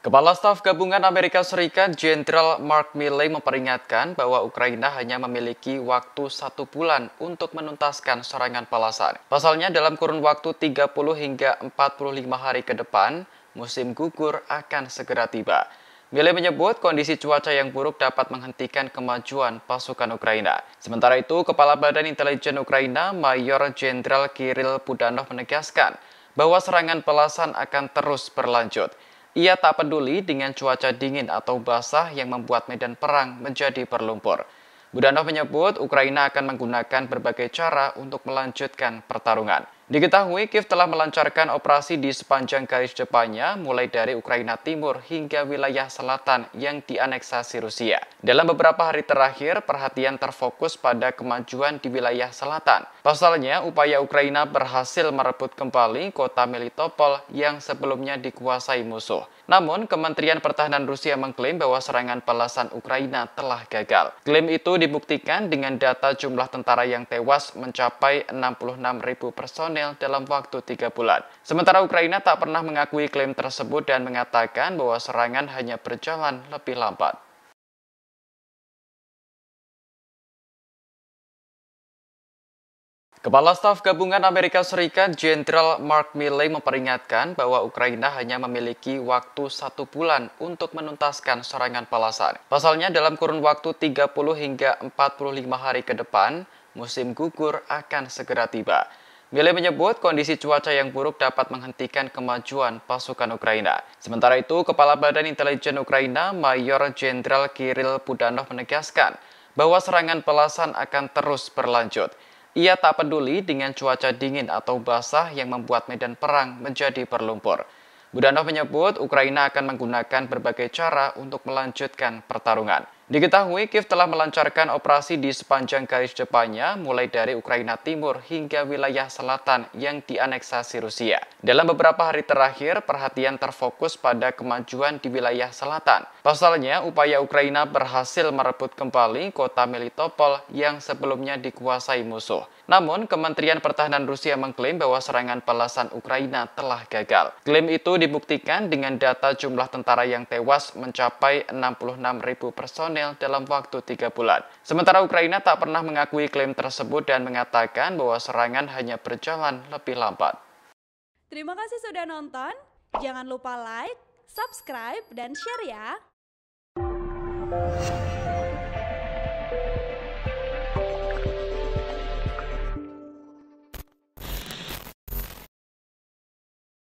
Kepala Staf Gabungan Amerika Serikat Jenderal Mark Milley memperingatkan bahwa Ukraina hanya memiliki waktu satu bulan untuk menuntaskan serangan balasan. Pasalnya dalam kurun waktu 30 hingga 45 hari ke depan, musim gugur akan segera tiba. Milley menyebut kondisi cuaca yang buruk dapat menghentikan kemajuan pasukan Ukraina. Sementara itu, Kepala Badan Intelijen Ukraina Mayor Jenderal Kirill Budanov menegaskan bahwa serangan pelasan akan terus berlanjut. Ia tak peduli dengan cuaca dingin atau basah yang membuat medan perang menjadi berlumpur. Budanov menyebut Ukraina akan menggunakan berbagai cara untuk melanjutkan pertarungan. Diketahui Kiev telah melancarkan operasi di sepanjang garis depannya mulai dari Ukraina Timur hingga wilayah selatan yang dianeksasi Rusia. Dalam beberapa hari terakhir, perhatian terfokus pada kemajuan di wilayah selatan. Pasalnya, upaya Ukraina berhasil merebut kembali kota Melitopol yang sebelumnya dikuasai musuh. Namun, Kementerian Pertahanan Rusia mengklaim bahwa serangan balasan Ukraina telah gagal. Klaim itu dibuktikan dengan data jumlah tentara yang tewas mencapai 66.000 personel dalam waktu tiga bulan. Sementara Ukraina tak pernah mengakui klaim tersebut dan mengatakan bahwa serangan hanya berjalan lebih lambat. Kepala Staf Gabungan Amerika Serikat Jenderal Mark Milley memperingatkan bahwa Ukraina hanya memiliki waktu satu bulan untuk menuntaskan serangan balasan. Pasalnya dalam kurun waktu 30 hingga 45 hari ke depan, musim gugur akan segera tiba. Mile menyebut kondisi cuaca yang buruk dapat menghentikan kemajuan pasukan Ukraina. Sementara itu, Kepala Badan Intelijen Ukraina Mayor Jenderal Kirill Budanov menegaskan bahwa serangan pelasan akan terus berlanjut. Ia tak peduli dengan cuaca dingin atau basah yang membuat medan perang menjadi berlumpur. Budanov menyebut Ukraina akan menggunakan berbagai cara untuk melanjutkan pertarungan. Diketahui Kiev telah melancarkan operasi di sepanjang garis depannya mulai dari Ukraina Timur hingga wilayah selatan yang dianeksasi Rusia. Dalam beberapa hari terakhir, perhatian terfokus pada kemajuan di wilayah selatan. Pasalnya, upaya Ukraina berhasil merebut kembali kota Melitopol yang sebelumnya dikuasai musuh. Namun, Kementerian Pertahanan Rusia mengklaim bahwa serangan balasan Ukraina telah gagal. Klaim itu dibuktikan dengan data jumlah tentara yang tewas mencapai 66.000 personel Kremel dalam waktu tiga bulan. Sementara Ukraina tak pernah mengakui klaim tersebut dan mengatakan bahwa serangan hanya berjalan lebih lambat. Terima kasih sudah nonton. Jangan lupa like, subscribe, dan share ya.